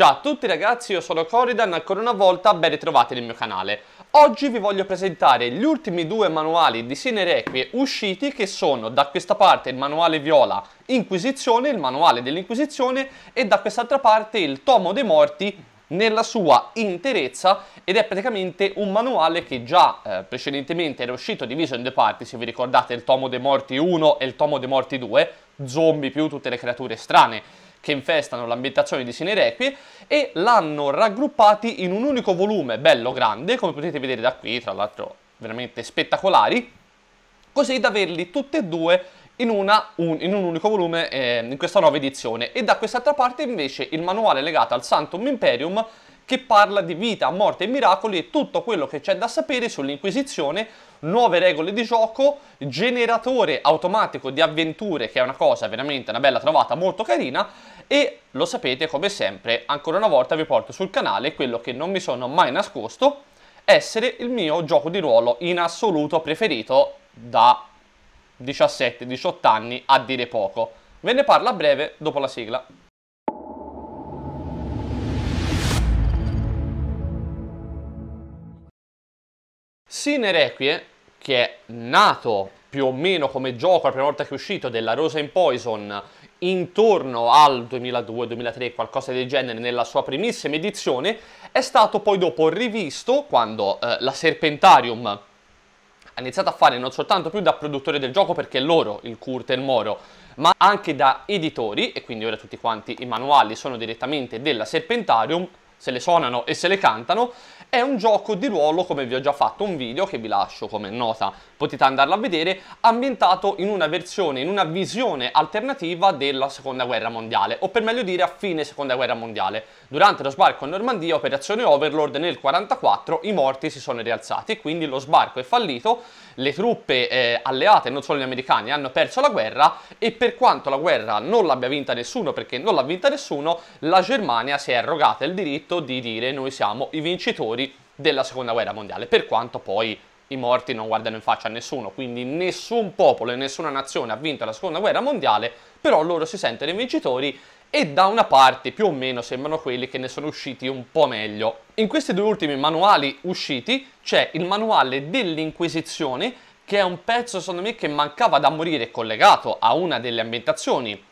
Ciao a tutti ragazzi, io sono Coridan, ancora una volta ben ritrovati nel mio canale. Oggi vi voglio presentare gli ultimi due manuali di Sine Requie usciti che sono da questa parte il manuale viola Inquisizione, il manuale dell'Inquisizione e da quest'altra parte il Tomo dei Morti nella sua interezza ed è praticamente un manuale che già eh, precedentemente era uscito diviso in due parti, se vi ricordate il Tomo dei Morti 1 e il Tomo dei Morti 2, zombie più tutte le creature strane che infestano l'ambientazione di Sine e l'hanno raggruppati in un unico volume bello grande, come potete vedere da qui, tra l'altro veramente spettacolari, così da averli tutti e due in, una, un, in un, unico volume eh, in questa nuova edizione. E da quest'altra parte invece il manuale legato al Santum Imperium che parla di vita, morte e miracoli e tutto quello che c'è da sapere sull'Inquisizione, nuove regole di gioco, generatore automatico di avventure, che è una cosa veramente una bella trovata, molto carina, e lo sapete come sempre, ancora una volta vi porto sul canale quello che non mi sono mai nascosto, essere il mio gioco di ruolo in assoluto preferito da 17-18 anni a dire poco. Ve ne parlo a breve dopo la sigla. Sine Requie, che è nato più o meno come gioco la prima volta che è uscito della Rosa in Poison intorno al 2002-2003, qualcosa del genere, nella sua primissima edizione, è stato poi dopo rivisto quando eh, la Serpentarium ha iniziato a fare non soltanto più da produttore del gioco perché loro, il Kurt e il Moro, ma anche da editori, e quindi ora tutti quanti i manuali sono direttamente della Serpentarium, se le suonano e se le cantano, è un gioco di ruolo come vi ho già fatto un video che vi lascio come nota potete andarla a vedere, ambientato in una versione, in una visione alternativa della seconda guerra mondiale, o per meglio dire a fine seconda guerra mondiale. Durante lo sbarco in Normandia, operazione Overlord, nel 1944 i morti si sono rialzati e quindi lo sbarco è fallito, le truppe eh, alleate, non solo gli americani, hanno perso la guerra e per quanto la guerra non l'abbia vinta nessuno, perché non l'ha vinta nessuno, la Germania si è arrogata il diritto di dire noi siamo i vincitori della seconda guerra mondiale, per quanto poi i morti non guardano in faccia a nessuno, quindi nessun popolo e nessuna nazione ha vinto la seconda guerra mondiale, però loro si sentono i vincitori e da una parte più o meno sembrano quelli che ne sono usciti un po' meglio. In questi due ultimi manuali usciti c'è il manuale dell'Inquisizione, che è un pezzo secondo me che mancava da morire collegato a una delle ambientazioni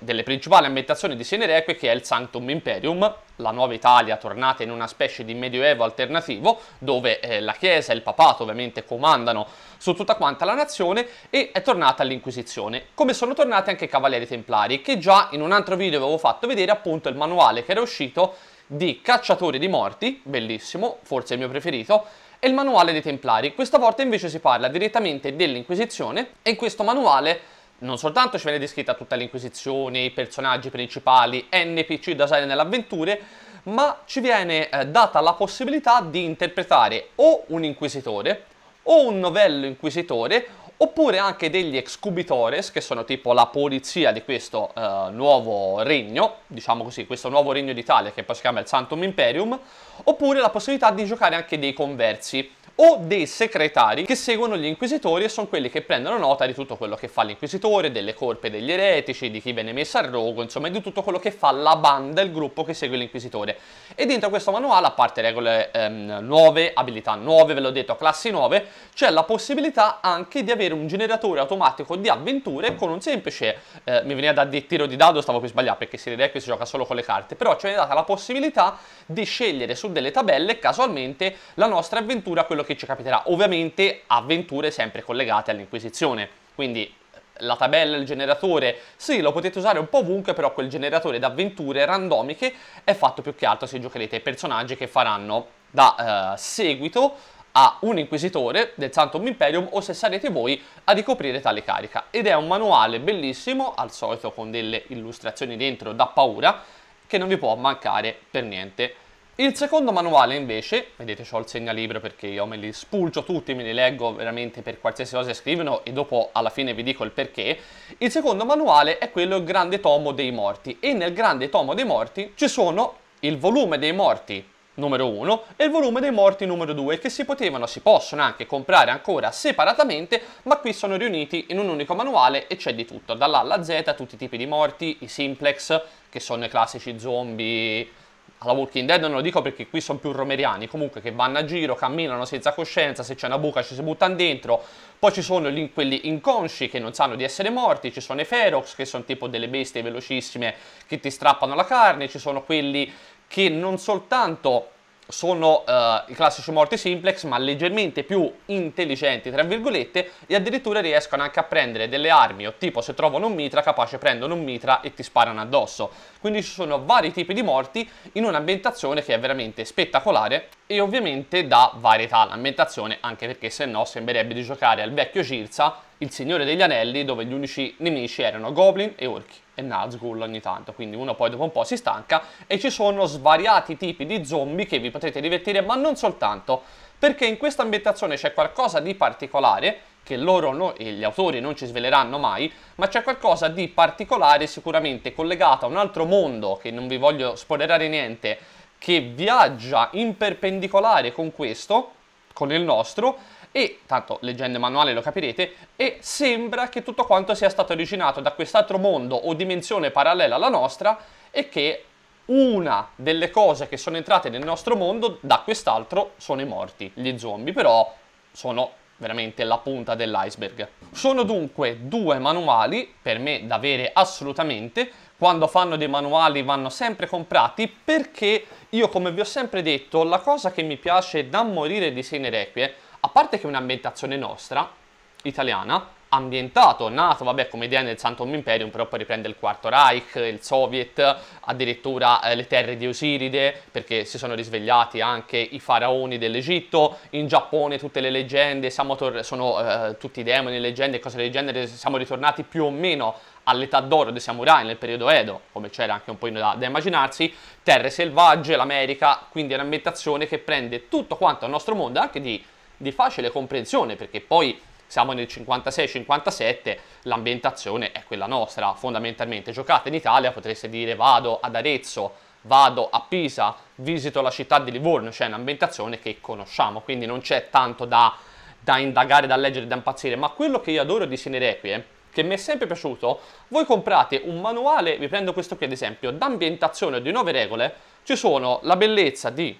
delle principali ambientazioni di Senereque che è il Sanctum Imperium, la nuova Italia tornata in una specie di medioevo alternativo dove eh, la Chiesa e il Papato ovviamente comandano su tutta quanta la nazione e è tornata all'Inquisizione, come sono tornati anche i Cavalieri Templari che già in un altro video avevo fatto vedere appunto il manuale che era uscito di Cacciatori di Morti, bellissimo, forse il mio preferito, e il manuale dei Templari. Questa volta invece si parla direttamente dell'Inquisizione e in questo manuale non soltanto ci viene descritta tutta l'Inquisizione, i personaggi principali, NPC da usare avventure, ma ci viene eh, data la possibilità di interpretare o un inquisitore, o un novello inquisitore, oppure anche degli excubitores, che sono tipo la polizia di questo eh, nuovo regno, diciamo così, questo nuovo regno d'Italia che poi si chiama il Santum Imperium, oppure la possibilità di giocare anche dei conversi o dei segretari che seguono gli inquisitori e sono quelli che prendono nota di tutto quello che fa l'inquisitore, delle colpe degli eretici, di chi viene messo a rogo, insomma di tutto quello che fa la banda, il gruppo che segue l'inquisitore. E dentro questo manuale, a parte regole ehm, nuove, abilità nuove, ve l'ho detto, classi nuove, c'è la possibilità anche di avere un generatore automatico di avventure con un semplice, eh, mi veniva da dire tiro di dado, stavo qui sbagliare perché si direi che si gioca solo con le carte, però ci viene data la possibilità di scegliere su delle tabelle casualmente la nostra avventura, quello che ci capiterà. Ovviamente avventure sempre collegate all'Inquisizione, quindi la tabella, il generatore, sì, lo potete usare un po' ovunque, però quel generatore d'avventure randomiche è fatto più che altro se giocherete personaggi che faranno da eh, seguito a un inquisitore del Santum Imperium o se sarete voi a ricoprire tale carica. Ed è un manuale bellissimo, al solito con delle illustrazioni dentro da paura, che non vi può mancare per niente. Il secondo manuale invece, vedete ho il segnalibro perché io me li spulcio tutti, me li leggo veramente per qualsiasi cosa scrivono e dopo alla fine vi dico il perché. Il secondo manuale è quello il grande tomo dei morti e nel grande tomo dei morti ci sono il volume dei morti numero 1 e il volume dei morti numero 2 che si potevano, si possono anche comprare ancora separatamente ma qui sono riuniti in un unico manuale e c'è di tutto, dall'A alla Z, tutti i tipi di morti, i simplex che sono i classici zombie alla Walking Dead non lo dico perché qui sono più romeriani, comunque che vanno a giro, camminano senza coscienza, se c'è una buca ci si buttano dentro, poi ci sono gli, quelli inconsci che non sanno di essere morti, ci sono i ferox che sono tipo delle bestie velocissime che ti strappano la carne, ci sono quelli che non soltanto sono uh, i classici morti simplex ma leggermente più intelligenti tra virgolette e addirittura riescono anche a prendere delle armi o tipo se trovano un mitra capace prendono un mitra e ti sparano addosso quindi ci sono vari tipi di morti in un'ambientazione che è veramente spettacolare e ovviamente da varietà all'ambientazione, anche perché se no sembrerebbe di giocare al vecchio Cirza, il Signore degli Anelli, dove gli unici nemici erano Goblin e Orchi e Nazgul ogni tanto, quindi uno poi dopo un po' si stanca e ci sono svariati tipi di zombie che vi potete divertire, ma non soltanto, perché in questa ambientazione c'è qualcosa di particolare che loro no, e gli autori non ci sveleranno mai, ma c'è qualcosa di particolare sicuramente collegato a un altro mondo che non vi voglio spoilerare niente che viaggia in perpendicolare con questo, con il nostro, e tanto leggendo il manuale lo capirete, e sembra che tutto quanto sia stato originato da quest'altro mondo o dimensione parallela alla nostra e che una delle cose che sono entrate nel nostro mondo da quest'altro sono i morti, gli zombie, però sono veramente la punta dell'iceberg. Sono dunque due manuali per me da avere assolutamente quando fanno dei manuali vanno sempre comprati perché io come vi ho sempre detto la cosa che mi piace da morire di Sene Requie a parte che è un'ambientazione nostra italiana ambientato, nato, vabbè, come idea nel Santum Imperium, però poi riprende il Quarto Reich, il Soviet, addirittura eh, le terre di Osiride, perché si sono risvegliati anche i faraoni dell'Egitto, in Giappone tutte le leggende, sono eh, tutti i demoni, leggende e cose del genere, siamo ritornati più o meno all'età d'oro dei samurai nel periodo Edo, come c'era anche un po' da, da immaginarsi, terre selvagge, l'America, quindi è un'ambientazione che prende tutto quanto al nostro mondo, anche di, di facile comprensione, perché poi siamo nel 56-57, l'ambientazione è quella nostra, fondamentalmente. Giocate in Italia, potreste dire vado ad Arezzo, vado a Pisa, visito la città di Livorno, cioè un'ambientazione che conosciamo, quindi non c'è tanto da, da indagare, da leggere, da impazzire. Ma quello che io adoro di Sinerequie che mi è sempre piaciuto, voi comprate un manuale, vi prendo questo qui ad esempio, d'ambientazione di nuove regole, ci sono la bellezza di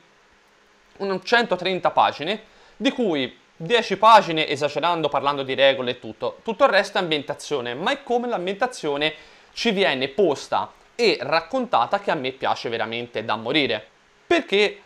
130 pagine, di cui 10 pagine esagerando, parlando di regole e tutto, tutto il resto è ambientazione, ma è come l'ambientazione ci viene posta e raccontata che a me piace veramente da morire, perché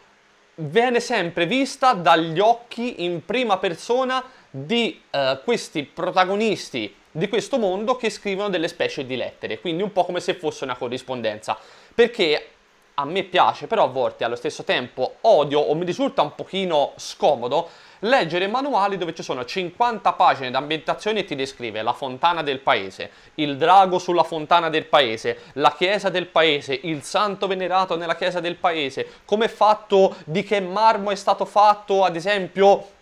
viene sempre vista dagli occhi in prima persona di eh, questi protagonisti di questo mondo che scrivono delle specie di lettere, quindi un po' come se fosse una corrispondenza, perché a me piace, però a volte allo stesso tempo odio o mi risulta un pochino scomodo leggere manuali dove ci sono 50 pagine d'ambientazione e ti descrive la fontana del paese, il drago sulla fontana del paese, la chiesa del paese, il santo venerato nella chiesa del paese, come è fatto, di che marmo è stato fatto, ad esempio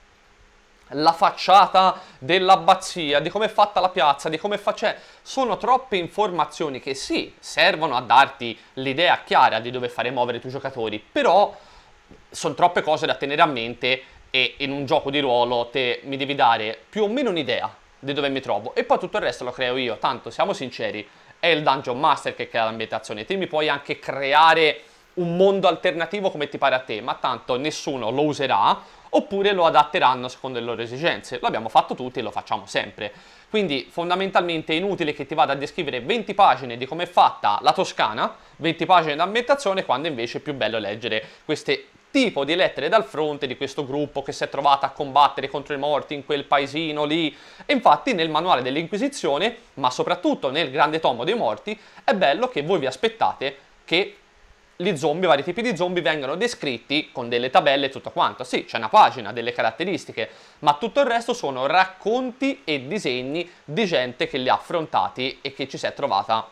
la facciata dell'abbazia, di come è fatta la piazza, di come fa... Cioè, sono troppe informazioni che sì, servono a darti l'idea chiara di dove fare muovere i tuoi giocatori, però sono troppe cose da tenere a mente e in un gioco di ruolo te mi devi dare più o meno un'idea di dove mi trovo e poi tutto il resto lo creo io, tanto siamo sinceri, è il Dungeon Master che crea l'ambientazione, te mi puoi anche creare un mondo alternativo come ti pare a te, ma tanto nessuno lo userà oppure lo adatteranno secondo le loro esigenze. L'abbiamo fatto tutti e lo facciamo sempre. Quindi fondamentalmente è inutile che ti vada a descrivere 20 pagine di come è fatta la Toscana, 20 pagine di ambientazione, quando invece è più bello leggere queste tipo di lettere dal fronte di questo gruppo che si è trovata a combattere contro i morti in quel paesino lì. E infatti nel manuale dell'Inquisizione, ma soprattutto nel grande tomo dei morti, è bello che voi vi aspettate che gli zombie, vari tipi di zombie vengono descritti con delle tabelle e tutto quanto. Sì, c'è una pagina, delle caratteristiche, ma tutto il resto sono racconti e disegni di gente che li ha affrontati e che ci si è trovata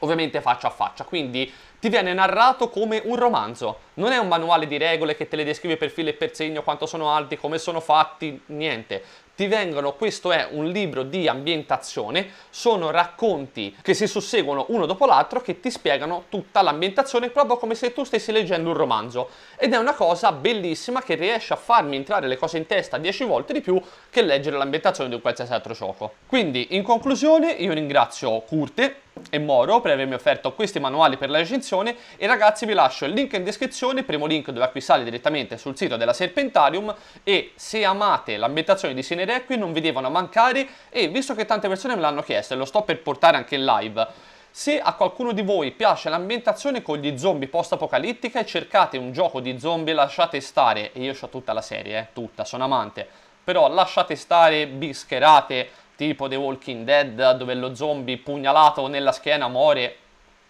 ovviamente faccia a faccia. Quindi ti viene narrato come un romanzo. Non è un manuale di regole che te le descrive per filo e per segno, quanto sono alti, come sono fatti, niente ti vengono, questo è un libro di ambientazione, sono racconti che si susseguono uno dopo l'altro che ti spiegano tutta l'ambientazione proprio come se tu stessi leggendo un romanzo ed è una cosa bellissima che riesce a farmi entrare le cose in testa 10 volte di più che leggere l'ambientazione di un qualsiasi altro gioco. Quindi in conclusione io ringrazio Curte e Moro per avermi offerto questi manuali per la recensione e ragazzi vi lascio il link in descrizione, primo link dove acquistare direttamente sul sito della Serpentarium e se amate l'ambientazione di Sinerequi non vi devono mancare e visto che tante persone me l'hanno chiesto e lo sto per portare anche in live se a qualcuno di voi piace l'ambientazione con gli zombie post-apocalittica e cercate un gioco di zombie lasciate stare, e io ho tutta la serie, eh, tutta, sono amante, però lasciate stare, bischerate, tipo The Walking Dead, dove lo zombie pugnalato nella schiena muore,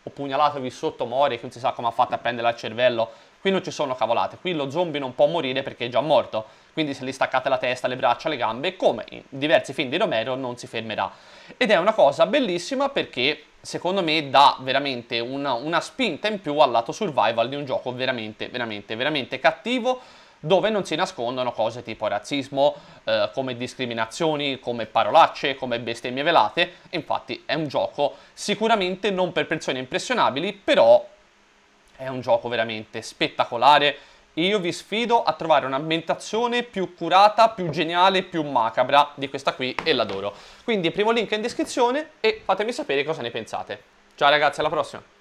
o pugnalatovi sotto muore, che non si sa come ha fatto a prendere al cervello. Qui non ci sono cavolate, qui lo zombie non può morire perché è già morto, quindi se gli staccate la testa, le braccia, le gambe, come in diversi film di Romero, non si fermerà. Ed è una cosa bellissima perché secondo me dà veramente una, una spinta in più al lato survival di un gioco veramente, veramente, veramente cattivo, dove non si nascondono cose tipo razzismo, eh, come discriminazioni, come parolacce, come bestemmie velate. Infatti è un gioco sicuramente non per persone impressionabili, però è un gioco veramente spettacolare. Io vi sfido a trovare un'ambientazione più curata, più geniale, più macabra di questa qui e l'adoro. Quindi primo link in descrizione e fatemi sapere cosa ne pensate. Ciao ragazzi, alla prossima!